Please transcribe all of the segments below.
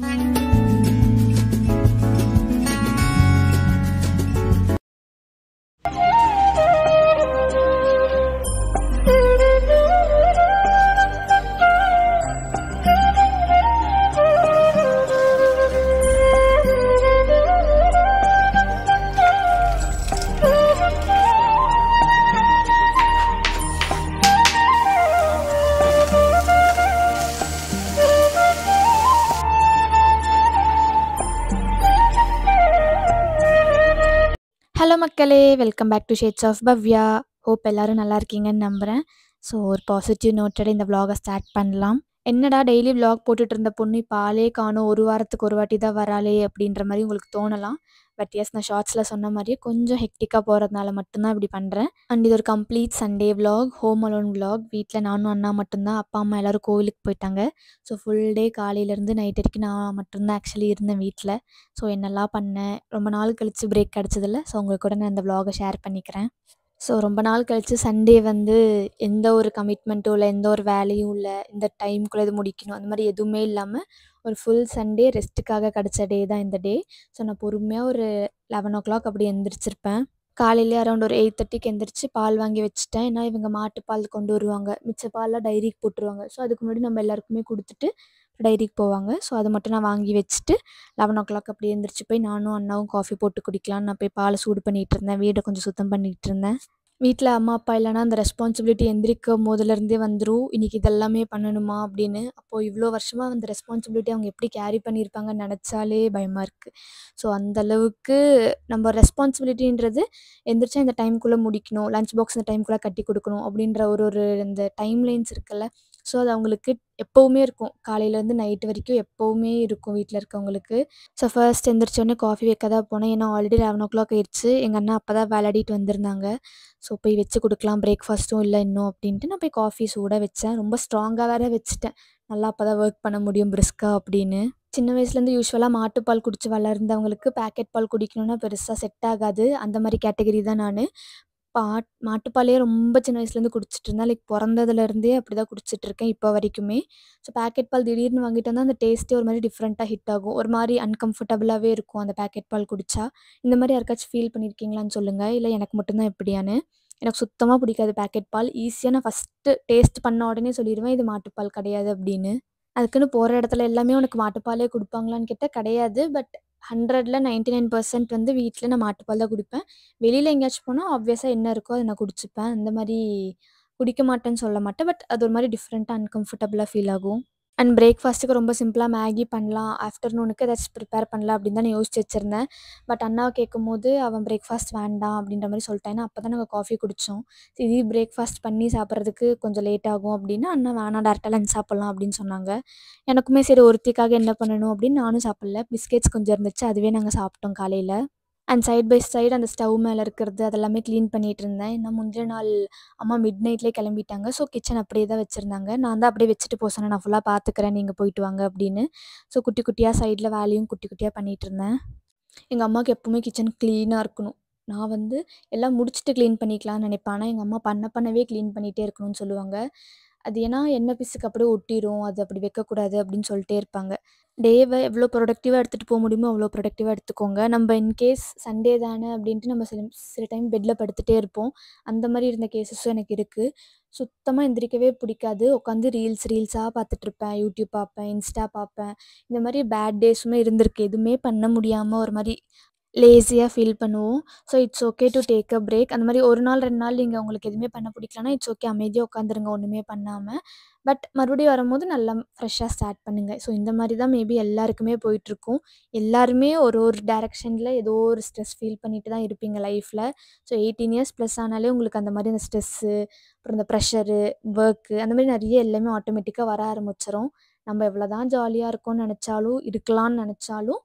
Bye. Hello மக்களே welcome back to shades of Bhavya hope எல்லோரும் நல்லா இருக்கீங்கன்னு நம்புகிறேன் ஸோ ஒரு பாசிட்டிவ் நோட்டோட இந்த விலாகை ஸ்டார்ட் பண்ணலாம் என்னடா டெய்லி விலாக் போட்டுட்டு இருந்த பொண்ணு இப்போ ஆளே காணும் ஒரு வாரத்துக்கு ஒரு வாட்டி தான் வராளே அப்படின்ற மாதிரி உங்களுக்கு தோணலாம் பட் எஸ் நான் ஷார்ட்ஸில் சொன்ன மாதிரியே கொஞ்சம் ஹெக்டிக்காக போகிறதுனால மட்டும்தான் இப்படி பண்ணுறேன் அண்ட் இது ஒரு complete Sunday vlog home alone vlog வீட்டில் நானும் அண்ணா மட்டும்தான் அப்பா அம்மா எல்லோரும் கோவிலுக்கு போயிட்டாங்க ஸோ ஃபுல் டே காலையிலேருந்து நைட் வரைக்கும் நான் மட்டும்தான் ஆக்சுவலி இருந்தேன் வீட்டில் ஸோ என்னெல்லாம் பண்ணேன் ரொம்ப நாள் கழித்து பிரேக் கிடச்சதில்ல ஸோ உங்கள் கூட நான் இந்த விலாகை ஷேர் பண்ணிக்கிறேன் ஸோ ரொம்ப நாள் கழித்து சண்டே வந்து எந்த ஒரு கமிட்மெண்ட்டும் இல்லை எந்த ஒரு வேலையும் இல்லை இந்த டைம்குள்ளே இது முடிக்கணும் அந்த மாதிரி எதுவுமே இல்லாமல் ஒரு ஃபுல் சண்டே ரெஸ்ட்டுக்காக கிடச்ச டே தான் இந்த டே ஸோ நான் பொறுமையாக ஒரு லெவன் ஓ கிளாக் அப்படி எழுந்திரிச்சிருப்பேன் காலையிலே அரௌண்ட் ஒரு எயிட் தேர்ட்டிக்கு எந்திரிச்சு பால் வாங்கி வச்சுட்டேன் ஏன்னா இவங்க மாட்டுப்பால் கொண்டு வருவாங்க மிச்ச பால்லாம் டைரிக்கு போட்டுருவாங்க ஸோ அதுக்கு முன்னாடி நம்ம எல்லாருக்குமே கொடுத்துட்டு டைரிக்கு போவாங்க ஸோ அதை மட்டும் நான் வாங்கி வச்சுட்டு லெவன் ஓ கிளாக் அப்படியே எழுந்திரிச்சு போய் நானும் அண்ணாவும் காஃபி போட்டு குடிக்கலாம் நான் போய் பாலை சூடு பண்ணிகிட்டு இருந்தேன் வீடை கொஞ்சம் சுத்தம் பண்ணிகிட்டு இருந்தேன் வீட்டில் அம்மா அப்பா இல்லைனா அந்த ரெஸ்பான்சிபிலிட்டி எந்திரிக்கும் போதுலேருந்தே வந்துடும் இன்றைக்கி இதெல்லாமே பண்ணணுமா அப்படின்னு அப்போது இவ்வளோ வருஷமாக அந்த ரெஸ்பான்சிபிலிட்டி அவங்க எப்படி கேரி பண்ணியிருப்பாங்கன்னு நினச்சாலே பயமாக இருக்குது ஸோ அந்தளவுக்கு நம்ம ரெஸ்பான்சிபிலிட்டின்றது எந்திரிச்சா இந்த டைம்குள்ளே முடிக்கணும் லஞ்ச் பாக்ஸ் இந்த டைம்குள்ளே கட்டி கொடுக்கணும் அப்படின்ற ஒரு ஒரு இந்த டைம் லைன்ஸ் இருக்குல்ல ஸோ அது அவங்களுக்கு எப்போவுமே இருக்கும் காலையிலேருந்து நைட்டு வரைக்கும் எப்போவுமே இருக்கும் வீட்டில் இருக்கவங்களுக்கு ஸோ ஃபர்ஸ்ட் எந்திரிச்சோடனே காஃபி வைக்க தான் போனேன் ஏன்னா ஆல்ரெடி லெவன் ஓ கிளாக் ஆயிடுச்சு எங்கள் அண்ணா அப்போ தான் விளையாடிட்டு வந்திருந்தாங்க ஸோ போய் வச்சு கொடுக்கலாம் பிரேக்ஃபாஸ்ட்டும் இல்லை இன்னும் அப்படின்ட்டு நான் போய் காஃபி சூடாக வச்சேன் ரொம்ப ஸ்ட்ராங்காக வேற வச்சுட்டேன் நல்லா அப்போ தான் ஒர்க் பண்ண முடியும் பிரிஸ்கா அப்படின்னு சின்ன வயசுலேருந்து யூஸ்வலாக மாட்டுப்பால் குடிச்சு வளர்ந்தவங்களுக்கு பேக்கெட் பால் குடிக்கணும்னா பெருசாக செட் ஆகாது அந்த மாதிரி கேட்டகரி தான் நான் பாட் மாட்டுப்பாலே ரொம்ப சின்ன வயசுலேருந்து குடிச்சிட்டு இருந்தேன் லைக் பிறந்ததுலேருந்தே அப்படி தான் இருக்கேன் இப்போ வரைக்குமே ஸோ பேக்கெட் பால் திடீர்னு வாங்கிட்டு வந்தால் அந்த டேஸ்ட்டே ஒரு மாதிரி டிஃப்ரெண்ட்டாக ஹிட் ஆகும் ஒரு மாதிரி அன்கம்ஃபர்டபுளாகவே இருக்கும் அந்த பேக்கெட் பால் குடித்தா இந்த மாதிரி யாருக்காச்சும் ஃபீல் பண்ணியிருக்கீங்களான்னு சொல்லுங்கள் இல்லை எனக்கு மட்டும்தான் எப்படியான்னு எனக்கு சுத்தமாக பிடிக்காது பேக்கெட் பால் ஈஸியாக நான் ஃபஸ்ட்டு டேஸ்ட் பண்ண உடனே சொல்லிடுவேன் இது மாட்டுப்பால் கிடையாது அப்படின்னு அதுக்குன்னு போகிற இடத்துல எல்லாமே உனக்கு மாட்டுப்பாலே கொடுப்பாங்களான்னு கேட்டால் கிடையாது பட் ஹண்ட்ரடில் நைன்ட்டி நைன் பர்சன்ட் வந்து வீட்டில் நான் மாட்டுப்பால் தான் குடிப்பேன் வெளியில் எங்கேயாச்சும் போனால் ஆப்வியஸாக என்ன இருக்கோ அதை நான் குடிச்சுப்பேன் அந்த மாதிரி குடிக்க மாட்டேன்னு சொல்ல மாட்டேன் பட் அது ஒரு மாதிரி டிஃப்ரெண்ட்டாக அன்கம்ஃபர்டபுளாக ஃபீல் ஆகும் அண்ட் பிரேக்ஃபாஸ்ட்டுக்கு ரொம்ப சிம்பிளாக மேகி பண்ணலாம் ஆஃப்டர்நூனுக்கு ஏதாச்சும் ப்ரிப்பேர் பண்ணலாம் அப்படின்னு தான் நான் யோசிச்சு வச்சுருந்தேன் பட் அண்ணா கேட்கும் போது அவன் பிரேக்ஃபாஸ்ட் வேண்டாம் அப்படின்ற மாதிரி சொல்லிட்டேன் அப்போ தான் நாங்கள் காஃபி குடித்தோம் இது பிரேக்ஃபாஸ்ட் பண்ணி சாப்பிட்றதுக்கு கொஞ்சம் லேட் ஆகும் அப்படின்னா அண்ணா வேணாம் டேரெக்டாக லஞ்ச் சாப்பிட்லாம் அப்படின்னு சொன்னாங்க எனக்குமே சரி ஒருத்திக்காக என்ன பண்ணணும் அப்படின்னு நானும் சாப்பிட்ல பிஸ்கெட்ஸ் கொஞ்சம் இருந்துச்சு அதுவே நாங்கள் சாப்பிட்டோம் காலையில் அண்ட் சைட் பை சைடு அந்த ஸ்டவ் மேலே இருக்கிறது அதெல்லாமே க்ளீன் பண்ணிகிட்டு இருந்தேன் ஏன்னா முந்தைய நாள் அம்மா மிட் நைட்லேயே கிளம்பிட்டாங்க ஸோ கிச்சன் அப்படியே தான் வச்சுருந்தாங்க நான் தான் அப்படியே வச்சுட்டு போசேன் நான் ஃபுல்லாக பார்த்துக்கிறேன் நீங்கள் போயிட்டு வாங்க அப்படின்னு ஸோ குட்டி குட்டியாக சைடில் வேலையும் குட்டி குட்டியாக பண்ணிகிட்டு இருந்தேன் எங்கள் அம்மாவுக்கு எப்போவுமே கிச்சன் க்ளீனாக இருக்கணும் நான் வந்து எல்லாம் முடிச்சுட்டு க்ளீன் பண்ணிக்கலாம்னு நினைப்பேன் ஆனால் எங்கள் அம்மா பண்ண பண்ணவே க்ளீன் பண்ணிகிட்டே இருக்கணும்னு சொல்லுவாங்க அது ஏன்னா எண்ணெய் பிசுக்கு அப்படியே ஒட்டிடும் அது அப்படி வைக்கக்கூடாது அப்படின்னு சொல்லிட்டே இருப்பாங்க டேவை எவ்வளோ ப்ரொடக்டிவாக எடுத்துகிட்டு போக முடியுமோ அவ்வளோ ப்ரொடக்டிவாக எடுத்துக்கோங்க நம்ம இன்கேஸ் சண்டே தானே அப்படின்ட்டு நம்ம சில சில டைம் பெட்டில் படுத்துகிட்டே இருப்போம் அந்த மாதிரி இருந்த கேசஸும் எனக்கு இருக்குது சுத்தமாக எந்திரிக்கவே பிடிக்காது உட்காந்து ரீல்ஸ் ரீல்ஸாக பார்த்துட்ருப்பேன் யூடியூப் பார்ப்பேன் இன்ஸ்டா பார்ப்பேன் இந்த மாதிரி பேட் டேஸுமே இருந்திருக்கு எதுவுமே பண்ண முடியாமல் ஒரு மாதிரி லேசியாக ஃபீல் பண்ணுவோம் so it's okay to take a break அந்த மாதிரி ஒரு நாள் ரெண்டு நாள் நீங்கள் உங்களுக்கு எதுவுமே பண்ண பிடிக்கலனா இட்ஸ் ஓகே அமைதியாக உட்காந்துருங்க ஒன்றுமே பண்ணாமல் பட் மறுபடியும் வரும்போது நல்லா ஃப்ரெஷ்ஷாக ஸ்டார்ட் பண்ணுங்கள் ஸோ இந்த மாதிரி தான் மேபி எல்லாருக்குமே போயிட்டுருக்கும் எல்லாருமே ஒரு ஒரு டேரெக்ஷனில் ஏதோ ஒரு ஸ்ட்ரெஸ் ஃபீல் பண்ணிட்டு தான் இருப்பீங்க லைஃப்பில் ஸோ எயிட்டீன் இயர்ஸ் ப்ளஸ் ஆனாலே உங்களுக்கு அந்த மாதிரி அந்த ஸ்ட்ரெஸ்ஸு அப்புறம் இந்த ப்ரெஷரு ஒர்க்கு அந்த மாதிரி நிறைய எல்லாமே ஆட்டோமேட்டிக்காக வர ஆரம்பிச்சிடும் நம்ம எவ்வளோ தான் ஜாலியாக இருக்கோம்னு நினச்சாலும் இருக்கலாம்னு நினச்சாலும்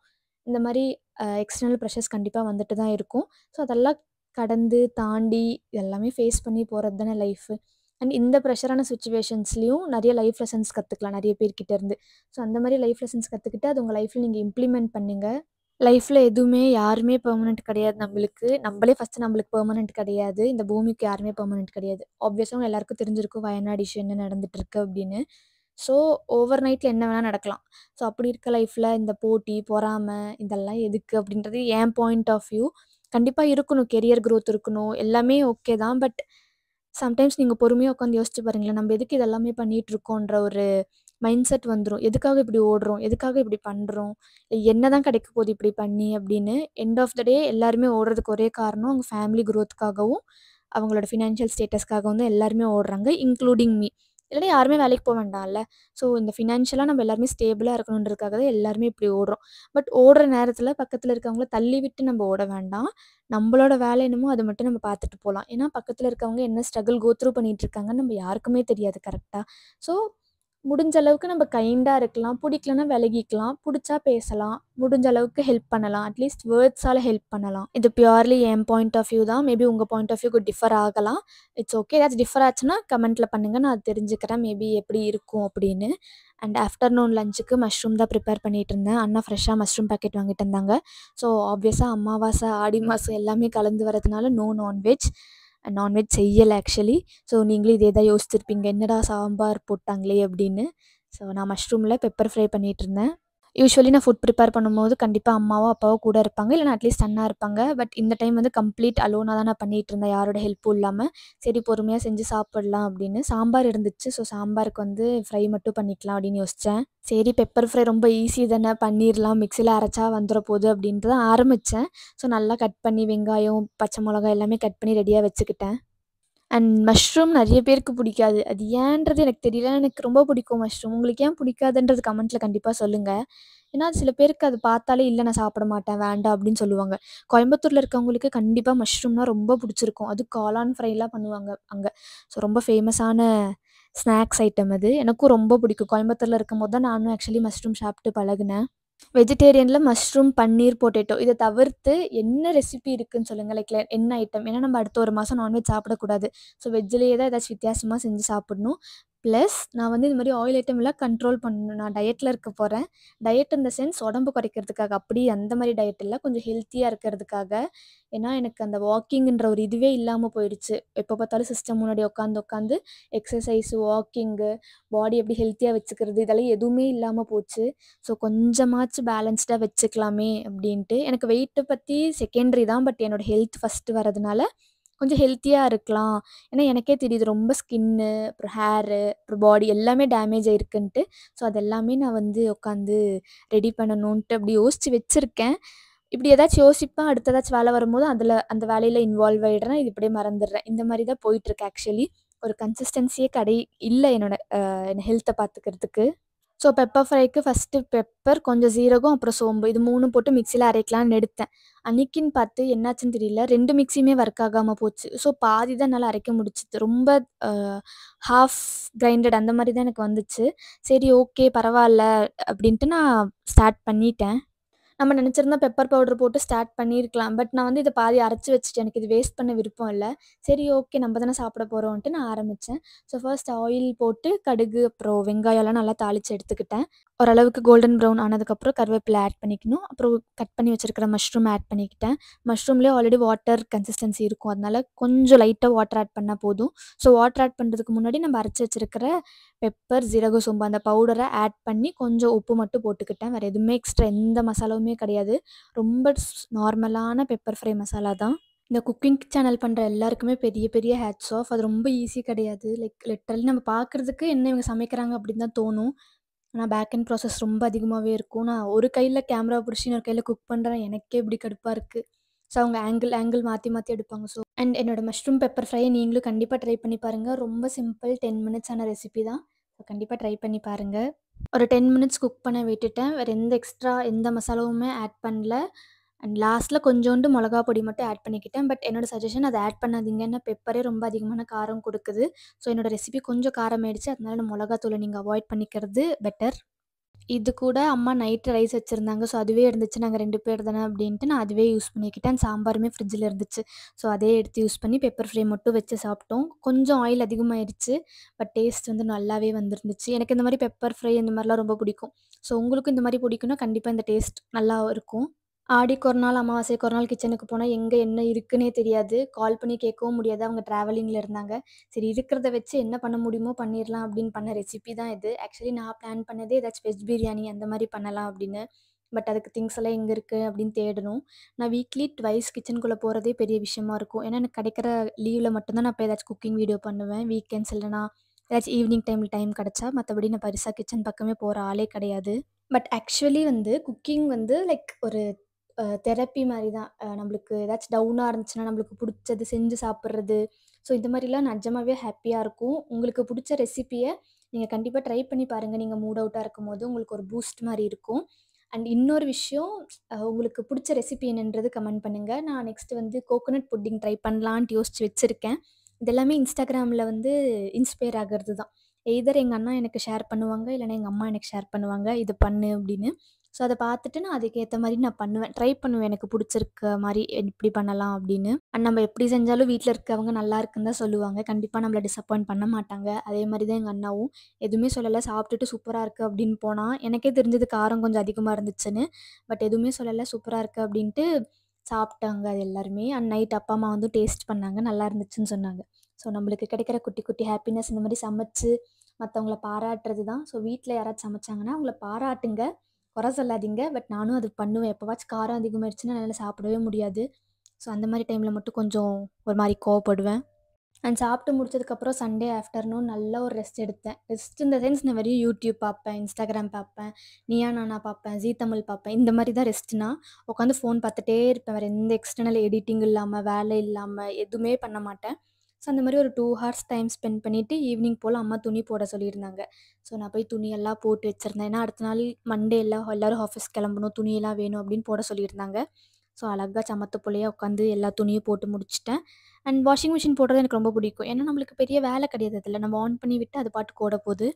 இந்த மாதிரி எக்ஸ்டர்னல் ப்ரெஷர்ஸ் கண்டிப்பாக வந்துட்டு தான் இருக்கும் ஸோ அதெல்லாம் கடந்து தாண்டி எல்லாமே ஃபேஸ் பண்ணி போகிறது தானே லைஃபு அண்ட் இந்த ப்ரெஷரான சுச்சுவேஷன்ஸ்லேயும் நிறைய லைஃப் லெசன்ஸ் கற்றுக்கலாம் நிறைய பேர்கிட்ட இருந்து ஸோ அந்த மாதிரி லைஃப் லெசன்ஸ் கற்றுக்கிட்டு அது உங்கள் லைஃப்பில் நீங்கள் இம்ப்ளிமெண்ட் பண்ணுங்கள் லைஃப்பில் எதுவுமே யாருமே பெர்மனெண்ட் கிடையாது நம்மளுக்கு நம்மளே ஃபஸ்ட்டு நம்மளுக்கு பெர்மனெண்ட் கிடையாது இந்த பூமிக்கு யாருமே பெர்மனெண்ட் கிடையாது ஆப்வியஸாக அவங்க எல்லாருக்கும் தெரிஞ்சிருக்கும் வயநாடு இஷ்யூ என்ன நடந்துட்டு இருக்கு அப்படின்னு ஸோ ஓவர் நைட்டில் என்ன வேணால் நடக்கலாம் ஸோ அப்படி இருக்க லைஃப்பில் இந்த போட்டி பொறாமை இதெல்லாம் எதுக்கு அப்படின்றது என் பாயிண்ட் ஆஃப் வியூ கண்டிப்பாக இருக்கணும் கெரியர் க்ரோத் இருக்கணும் எல்லாமே ஓகே தான் பட் சம்டைம்ஸ் நீங்கள் பொறுமையாக உட்காந்து யோசிச்சு பாருங்களேன் நம்ம எதுக்கு இதெல்லாமே பண்ணிகிட்டு இருக்கோன்ற ஒரு மைண்ட் செட் வந்துடும் எதுக்காக இப்படி ஓடுறோம் எதுக்காக இப்படி பண்ணுறோம் என்ன தான் கிடைக்க போகுது இப்படி பண்ணி அப்படின்னு எண்ட் ஆஃப் த டே எல்லாருமே ஓடுறதுக்கு ஒரே காரணம் அவங்க ஃபேமிலி க்ரோத்துக்காகவும் அவங்களோட ஃபினான்ஷியல் ஸ்டேட்டஸ்க்காகவும் தான் எல்லாருமே ஓடுறாங்க இன்க்ளூடிங் மீ இல்லைன்னா யாருமே வேலைக்கு போக வேண்டாம்ல ஸோ இந்த ஃபினான்ஷியலாக நம்ம எல்லாருமே ஸ்டேபிளாக இருக்கணுன்றதுக்காக தான் எல்லாருமே இப்படி ஓடுறோம் பட் ஓடுற நேரத்தில் பக்கத்தில் இருக்கவங்கள தள்ளி விட்டு நம்ம ஓட வேண்டாம் நம்மளோட வேலை என்னமோ அதை மட்டும் நம்ம பார்த்துட்டு போகலாம் ஏன்னா பக்கத்தில் இருக்கவங்க என்ன ஸ்ட்ரகிள் கோத்ரூ பண்ணிகிட்டு இருக்காங்கன்னு நம்ம யாருக்குமே தெரியாது கரெக்டாக ஸோ முடிஞ்ச அளவுக்கு நம்ம கைண்டாக இருக்கலாம் பிடிக்கலன்னா விலகிக்கலாம் பிடிச்சா பேசலாம் முடிஞ்ச அளவுக்கு ஹெல்ப் பண்ணலாம் அட்லீஸ்ட் வேர்ட்ஸால் ஹெல்ப் பண்ணலாம் இது பியூர்லி என் பாயிண்ட் ஆஃப் வியூ தான் மேபி உங்கள் பாயிண்ட் ஆஃப் வியூக்கு டிஃபர் ஆகலாம் இட்ஸ் ஓகே ஏதாச்சும் டிஃபர் ஆச்சுன்னா கமெண்ட்டில் பண்ணுங்கள் நான் தெரிஞ்சுக்கிறேன் மேபி எப்படி இருக்கும் அப்படின்னு அண்ட் ஆஃப்டர்நூன் லஞ்சுக்கு மஷ்ரூம் தான் ப்ரிப்பேர் பண்ணிட்டு இருந்தேன் அண்ணா ஃப்ரெஷ்ஷாக மஷ்ரூம் பேக்கெட் வாங்கிட்டு இருந்தாங்க ஸோ ஆப்வியஸாக அமாவாசை ஆடி மாதம் எல்லாமே கலந்து வரதுனால நோ நான்வெஜ் நான்வெஜ் செய்யலை ஆக்சுவலி ஸோ நீங்களும் இதே தான் யோசிச்சிருப்பீங்க என்னடா சாம்பார் போட்டாங்களே அப்படின்னு ஸோ நான் மஷ்ரூமில் பெப்பர் ஃப்ரை பண்ணிகிட்ருந்தேன் யூஸ்வலி நான் ஃபுட் ப்ரிப்பேர் பண்ணும்போது கண்டிப்பாக அம்மாவோ அப்பாவோ கூட இருப்பாங்க இல்லைனா அட்லீஸ்ட் அண்ணா இருப்பாங்க பட் இந்த டைம் வந்து கம்ப்ளீட் அலோனாக தான் நான் பண்ணிகிட்டு இருந்தேன் யாரோட ஹெல்ப்பும் இல்லாமல் சரி பொறுமையாக செஞ்சு சாப்பிட்லாம் அப்படின்னு சாம்பார் இருந்துச்சு ஸோ சாம்பாருக்கு வந்து ஃப்ரை மட்டும் பண்ணிக்கலாம் அப்படின்னு யோசித்தேன் சரி பெப்பர் ஃப்ரை ரொம்ப ஈஸி தானே பண்ணிடலாம் மிக்சியில் அரைச்சா வந்துட போகுது அப்படின்ட்டு தான் ஆரம்பித்தேன் ஸோ நல்லா கட் பண்ணி வெங்காயம் பச்சை மிளகாய் எல்லாமே கட் பண்ணி ரெடியாக வச்சுக்கிட்டேன் அண்ட் மஷ்ரூம் நிறைய பேருக்கு பிடிக்காது அது ஏன்றது எனக்கு தெரியல எனக்கு ரொம்ப பிடிக்கும் மஷ்ரூம் உங்களுக்கு ஏன் பிடிக்காதுன்றது கமெண்ட்டில் கண்டிப்பாக சொல்லுங்கள் ஏன்னா சில பேருக்கு அது பார்த்தாலே இல்லை நான் சாப்பிட மாட்டேன் வேண்டாம் அப்படின்னு சொல்லுவாங்க கோயம்புத்தூரில் இருக்கவங்களுக்கு கண்டிப்பாக மஷ்ரூம்னால் ரொம்ப பிடிச்சிருக்கும் அது காளான் ஃப்ரைலாம் பண்ணுவாங்க அங்கே ஸோ ரொம்ப ஃபேமஸான ஸ்நாக்ஸ் ஐட்டம் அது எனக்கும் ரொம்ப பிடிக்கும் கோயம்புத்தூரில் இருக்கும் போது தான் நானும் ஆக்சுவலி மஷ்ரூம் சாப்பிட்டு பழகினேன் வெஜிடேரியனில் மஷ்ரூம் பன்னீர் பொட்டேட்டோ இதை தவிர்த்து என்ன ரெசிபி இருக்குதுன்னு சொல்லுங்கள் லைக் என்ன ஐட்டம் ஏன்னா நம்ம அடுத்த ஒரு மாதம் நான்வெஜ் சாப்பிடக்கூடாது ஸோ வெஜ்ஜிலேயே தான் ஏதாச்சும் வித்தியாசமாக செஞ்சு சாப்பிட்ணும் ப்ளஸ் நான் வந்து இந்த மாதிரி ஆயில் ஐட்டம் எல்லாம் கண்ட்ரோல் பண்ணணும் நான் டயட்டில் இருக்க போகிறேன் டயட் இந்த சென்ஸ் உடம்பு குறைக்கிறதுக்காக அப்படி அந்த மாதிரி டயட் இல்லை கொஞ்சம் ஹெல்த்தியாக இருக்கிறதுக்காக ஏன்னா எனக்கு அந்த வாக்கிங்குன்ற ஒரு இதுவே இல்லாமல் போயிடுச்சு எப்போ பார்த்தாலும் சிஸ்டம் முன்னாடி உட்காந்து உட்காந்து எக்ஸசைஸு வாக்கிங்கு பாடி எப்படி ஹெல்த்தியாக வச்சுக்கிறது இதெல்லாம் எதுவுமே இல்லாமல் போச்சு ஸோ கொஞ்சமாச்சு பேலன்ஸ்டாக வச்சுக்கலாமே அப்படின்ட்டு எனக்கு வெயிட்டை பற்றி செகண்டரி தான் பட் என்னோடய ஹெல்த் ஃபஸ்ட்டு வரதுனால கொஞ்சம் ஹெல்த்தியாக இருக்கலாம் ஏன்னா எனக்கே தெரியுது ரொம்ப ஸ்கின்னு அப்புறம் ஹேரு அப்புறம் பாடி எல்லாமே டேமேஜ் ஆகிருக்குன்ட்டு ஸோ அதெல்லாமே நான் வந்து உட்காந்து ரெடி பண்ணணுன்ட்டு அப்படி யோசித்து வச்சுருக்கேன் இப்படி ஏதாச்சும் யோசிப்பேன் அடுத்த ஏதாச்சும் வேலை வரும்போது அதில் அந்த வேலையில் இன்வால்வ் ஆகிடுறேன் இது இப்படியே மறந்துடுறேன் இந்த மாதிரி தான் போயிட்டுருக்கேன் ஆக்சுவலி ஒரு கன்சிஸ்டன்சியே கடை இல்லை என்னோட என் ஹெல்த்தை பார்த்துக்கிறதுக்கு ஸோ பெப்பர் ஃப்ரைக்கு ஃபஸ்ட்டு பெப்பர் கொஞ்சம் சீரகம் அப்புறம் சோம்பு இது மூணு போட்டு மிக்சியில் அரைக்கலான்னு எடுத்தேன் அன்னைக்குன்னு பார்த்து என்னாச்சுன்னு தெரியல ரெண்டு மிக்சியுமே ஒர்க் ஆகாமல் போச்சு ஸோ பாதி தான் என்னால் அரைக்க முடிச்சுது ரொம்ப ஹாஃப் கிரைண்டட் அந்த மாதிரி தான் எனக்கு வந்துச்சு சரி ஓகே பரவாயில்ல அப்படின்ட்டு நான் ஸ்டார்ட் பண்ணிட்டேன் நம்ம நினச்சிருந்தா பெப்பர் பவுடர் போட்டு ஸ்டார்ட் பண்ணியிருக்கலாம் பட் நான் வந்து இதை பாதி அரைச்சி வச்சுட்டேன் எனக்கு இது வேஸ்ட் பண்ண விருப்பம் இல்லை சரி ஓகே நம்ம தானே சாப்பிட போகிறோம்ன்ட்டு நான் ஆரம்பித்தேன் ஸோ ஃபர்ஸ்ட் ஆயில் போட்டு கடுகு அப்புறம் வெங்காயம்லாம் நல்லா தாளித்து எடுத்துக்கிட்டேன் ஓரளவுக்கு கோல்டன் ப்ரௌன் ஆனதுக்கப்புறம் கருவேப்பிலை ஆட் பண்ணிக்கணும் அப்புறம் கட் பண்ணி வச்சுருக்கிற மஷ்ரூம் ஆட் பண்ணிக்கிட்டேன் மஷ்ரூம்லேயே ஆல்ரெடி வாட்டர் கன்சிஸ்டன்சி இருக்கும் அதனால் கொஞ்சம் லைட்டாக வாட்டர் ஆட் பண்ணால் போதும் ஸோ வாட்டர் ஆட் பண்ணுறதுக்கு முன்னாடி நம்ம அரைச்சி வச்சுருக்கிற பெப்பர் ஜீரக சோம்பு அந்த பவுடரை ஆட் பண்ணி கொஞ்சம் உப்பு மட்டும் போட்டுக்கிட்டேன் வேறு எதுவுமே எக்ஸ்ட்ரா எந்த மசாலாவுமே கிடையாது ரொம்ப நார்மலான பெப்பர் ஃப்ரை மசாலா தான் இந்த குக்கிங் சேனல் பண்ணுற எல்லாருக்குமே பெரிய பெரிய ஹேட்ஸ் ஆஃப் அது ரொம்ப ஈஸி கிடையாது லைக் லிட்டரலி நம்ம பார்க்குறதுக்கு என்ன இவங்க சமைக்கிறாங்க அப்படின்னு தான் தோணும் ஆனால் பேக் அண்ட் ப்ராசஸ் ரொம்ப அதிகமாகவே இருக்கும். நான் ஒரு கையில் கேமரா பிடிச்சி இன்னொரு கையில் குக் பண்ணுறேன் எனக்கே இப்படி கடுப்பாக இருக்குது ஸோ அவங்க ஆங்கிள் ஆங்கிள் மாற்றி மாற்றி எடுப்பாங்க. ஸோ அண்ட் என்னோட மஷ்ரூம் பெப்பர் ஃப்ரையை நீங்களும் கண்டிப்பாக ட்ரை பண்ணி பாருங்கள் ரொம்ப சிம்பிள் டென் மினிட்ஸ் ஆன ரெசிபி தான். ஸோ கண்டிப்பாக ட்ரை பண்ணி பாருங்கள் ஒரு டென் மினிட்ஸ் குக் பண்ண விட்டுட்டேன். வேறு எந்த எக்ஸ்ட்ரா எந்த மசாலாவுமே ஆட் பண்ணல. அண்ட் லாஸ்ட்டில் கொஞ்சோண்டு மிளகா பொடி மட்டும் ஆட் பண்ணிக்கிட்டேன் பட் என்னோடய சஜஷன் அதை ஆட் பண்ணாதீங்க ஏன்னா பெப்பரே ரொம்ப அதிகமான காரம் கொடுக்குது ஸோ என்னோடய ரெசிபி கொஞ்சம் காரம் ஆயிடுச்சு அதனால மிளகாத்தூளை நீங்கள் அவாய்ட் பண்ணிக்கிறது பெட்டர் இது கூட அம்மா நைட்டு ரைஸ் வச்சுருந்தாங்க ஸோ அதுவே இருந்துச்சு நாங்கள் ரெண்டு பேர் தானே அப்படின்ட்டு நான் அதுவே யூஸ் பண்ணிக்கிட்டேன் சாம்பாருமே ஃப்ரிட்ஜில் இருந்துச்சு ஸோ அதே எடுத்து யூஸ் பண்ணி பெப்பர் ஃப்ரை மட்டும் வச்சு சாப்பிட்டோம் கொஞ்சம் ஆயில் அதிகமாகிடுச்சு பட் டேஸ்ட் வந்து நல்லாவே வந்துருந்துச்சு எனக்கு இந்த மாதிரி பெப்பர் ஃப்ரை இந்த மாதிரிலாம் ரொம்ப பிடிக்கும் ஸோ உங்களுக்கும் இந்த மாதிரி பிடிக்குன்னா கண்டிப்பாக இந்த டேஸ்ட் நல்லா இருக்கும் ஆடிக்கு ஒரு நாள், அமாவாசைக்கு ஒரு நாள் கிச்சனுக்கு போனால் எங்கே என்ன இருக்குன்னே தெரியாது. கால் பண்ணி கேட்கவும் முடியாது. அவங்க ட்ராவலிங்கில் இருந்தாங்க. சரி இருக்கிறத வச்சு என்ன பண்ண முடியுமோ பண்ணிடலாம் அப்படின்னு பண்ண ரெசிபி தான் இது. ஆக்சுவலி நான் பிளான் பண்ணதே ஏதாச்சும் வெஜ் பிரியாணி அந்த மாதிரி பண்ணலாம் அப்படின்னு. பட் அதுக்கு திங்ஸ் எல்லாம் எங்கே இருக்குது அப்படின்னு தேடணும். நான் வீக்லி ட்வைஸ் கிச்சனுக்குள்ளே போகிறதே பெரிய விஷயமா இருக்கும். ஏன்னா, எனக்கு கிடைக்கிற லீவில் மட்டும்தான் நான் இப்போ ஏதாச்சும் குக்கிங் வீடியோ பண்ணுவேன். வீக்கெண்ட்ஸ் இல்லைனா ஏதாச்சும் ஈவினிங் டைமில் டைம் கிடைச்சா. மற்றபடி நான் பரிசா கிச்சன் பக்கமே போகிற ஆளே கிடையாது. பட் ஆக்சுவலி வந்து குக்கிங் வந்து லைக் ஒரு தெரப்பி மாதிரி தான் நம்மளுக்கு ஏதாச்சும் டவுனாக இருந்துச்சுன்னா நம்மளுக்கு பிடிச்சது செஞ்சு சாப்பிட்றது ஸோ இந்த மாதிரிலாம் நிஜமாவே ஹாப்பியாக இருக்கும் உங்களுக்கு பிடிச்ச ரெசிப்பியை நீங்கள் கண்டிப்பாக ட்ரை பண்ணி பாருங்கள் நீங்கள் மூட் அவுட்டாக இருக்கும் போது உங்களுக்கு ஒரு பூஸ்ட் மாதிரி இருக்கும் அண்ட் இன்னொரு விஷயம் உங்களுக்கு பிடிச்ச ரெசிபி என்னன்றது கமெண்ட் பண்ணுங்கள் நான் நெக்ஸ்ட் வந்து கோகோனட் புட்டிங் ட்ரை பண்ணலான்ட்டு யோசிச்சு வச்சுருக்கேன் இதெல்லாமே இன்ஸ்டாகிராமில் வந்து இன்ஸ்பயர் ஆகிறது தான் எய்தர் எங்கள் அண்ணா எனக்கு ஷேர் பண்ணுவாங்க இல்லைனா எங்கள் அம்மா எனக்கு ஷேர் பண்ணுவாங்க இது பண்ணு அப்படின்னு ஸோ அதை பார்த்துட்டு நான் அதுக்கேற்ற மாதிரி நான் பண்ணுவேன் ட்ரை பண்ணுவேன் எனக்கு பிடிச்சிருக்க மாதிரி இப்படி பண்ணலாம் அப்படின்னு அண்ட் நம்ம எப்படி செஞ்சாலும் வீட்டில் இருக்கவங்க நல்லா இருக்குன்னு தான் சொல்லுவாங்க கண்டிப்பாக நம்மளை டிசப்பாயின்ட் பண்ண மாட்டாங்க அதே மாதிரி தான் எங்கள் அண்ணாவும் எதுவுமே சொல்லலை சாப்பிட்டுட்டு சூப்பராக இருக்குது அப்படின்னு போனால் எனக்கே தெரிஞ்சது காரம் கொஞ்சம் அதிகமாக இருந்துச்சுன்னு பட் எதுவுமே சொல்லலை சூப்பராக இருக்குது அப்படின்ட்டு சாப்பிட்டாங்க அது எல்லாருமே அண்ட் நைட் அப்பா அம்மா வந்து டேஸ்ட் பண்ணாங்க நல்லா இருந்துச்சுன்னு சொன்னாங்க ஸோ நம்மளுக்கு கிடைக்கிற குட்டி குட்டி ஹாப்பினஸ் இந்த மாதிரி சமைச்சு மற்றவங்கள பாராட்டுறது தான் ஸோ வீட்டில் யாராச்சும் சமைச்சாங்கன்னா அவங்கள பாராட்டுங்க குறை சொல்லாதீங்க பட் நானும் அது பண்ணுவேன் எப்போவாச்சும் காரம் அதிகமாகிடுச்சுன்னா என்னால் சாப்பிடவே முடியாது ஸோ அந்த மாதிரி டைமில் மட்டும் கொஞ்சம் ஒரு மாதிரி கோவப்படுவேன் அண்ட் சாப்பிட்டு முடிச்சதுக்கப்புறம் சண்டே ஆஃப்டர்நூன் நல்ல ஒரு ரெஸ்ட் எடுத்தேன் ரெஸ்ட் இந்த சென்ஸ் நான் வெறும் யூடியூப் பார்ப்பேன் இன்ஸ்டாகிராம் பார்ப்பேன் நீயா நானா பார்ப்பேன் ஜீ தமிழ் பார்ப்பேன் இந்த மாதிரி தான் ரெஸ்ட்னா உட்காந்து ஃபோன் பார்த்துட்டே இருப்பேன் வேறு எந்த எக்ஸ்டர்னல் எடிட்டிங் இல்லாமல் வேலை இல்லாமல் எதுவுமே பண்ண மாட்டேன் ஸோ அந்த மாதிரி ஒரு டூ ஹவர்ஸ் டைம் ஸ்பெண்ட் பண்ணிவிட்டு ஈவினிங் போல் அம்மா துணி போட சொல்லியிருந்தாங்க ஸோ நான் போய் துணியெல்லாம் போட்டு வச்சுருந்தேன் ஏன்னா அடுத்த நாள் மண்டே எல்லாம் எல்லோரும் ஆஃபீஸ் கிளம்பணும் துணியெல்லாம் வேணும் அப்படின்னு போட சொல்லியிருந்தாங்க ஸோ அழகாக சமத்து போலேயே உட்காந்து எல்லா துணியும் போட்டு முடிச்சிட்டேன் அண்ட் வாஷிங் மிஷின் போடுறது எனக்கு ரொம்ப பிடிக்கும் ஏன்னா நம்மளுக்கு பெரிய வேலை கிடையாது அதில் நம்ம ஆன் பண்ணி விட்டு அது பாட்டு கூட போகுது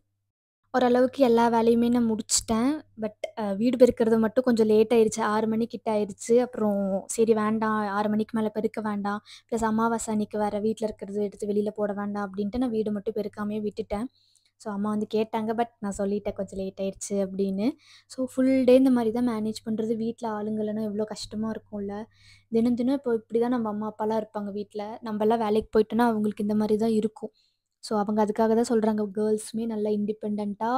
ஓரளவுக்கு எல்லா வேலையுமே நான் முடிச்சிட்டேன் பட் வீடு பெருக்கிறது மட்டும் கொஞ்சம் லேட் ஆயிடுச்சு ஆறு மணி கிட்ட அப்புறம் சரி வேண்டாம் ஆறு மணிக்கு மேலே பெருக்க வேண்டாம். ப்ளஸ் அமாவாசை அன்னைக்கு வேறு வீட்டில் இருக்கிறது எடுத்து வெளியில் போட வேண்டாம் அப்படின்ட்டு நான் வீடு மட்டும் பெருக்காமே விட்டுட்டேன். ஸோ அம்மா வந்து கேட்டாங்க. பட் நான் சொல்லிட்டேன் கொஞ்சம் லேட் ஆயிடுச்சு அப்படின்னு. ஸோ ஃபுல் டே இந்த மாதிரி தான் மேனேஜ் பண்ணுறது வீட்டில் ஆளுங்க எவ்வளோ கஷ்டமாக இருக்கும்ல. தினம் தினம் இப்போ இப்படி தான் நம்ம அம்மா, அப்பாலாம் இருப்பாங்க வீட்டில் நம்மலாம் வேலைக்கு போயிட்டோன்னா அவங்களுக்கு இந்த மாதிரி தான் இருக்கும். ஸோ அவங்க அதுக்காக தான் சொல்கிறாங்க கேர்ள்ஸுமே நல்லா இண்டிபெண்ட்டாக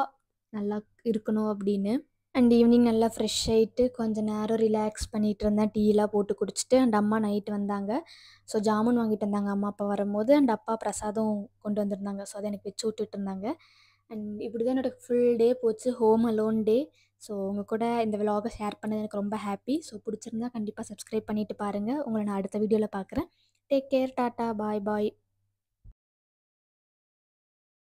நல்லா இருக்கணும் அப்படின்னு அண்ட் ஈவினிங் நல்லா ஃப்ரெஷ் ஆகிட்டு கொஞ்சம் நேரம் ரிலாக்ஸ் பண்ணிகிட்டு இருந்தேன் டீலாம் போட்டு குடிச்சிட்டு அண்ட் அம்மா நைட்டு வந்தாங்க ஸோ ஜாமுன் வாங்கிட்டு இருந்தாங்க அம்மா அப்பா வரும்போது அண்ட் அப்பா பிரசாதம் கொண்டு வந்திருந்தாங்க ஸோ அதை எனக்கு வச்சு விட்டுட்டு இருந்தாங்க அண்ட் இப்படி தான் என்னோடய ஃபுல் டே போச்சு ஹோம் அலோன் டே ஸோ உங்கள் கூட இந்த விலாகை ஷேர் பண்ணது எனக்கு ரொம்ப ஹாப்பி ஸோ பிடிச்சிருந்தா கண்டிப்பாக சப்ஸ்கிரைப் பண்ணிவிட்டு பாருங்கள் உங்களை நான் அடுத்த வீடியோவில் பார்க்குறேன் டேக் கேர் டாட்டா பாய் பாய்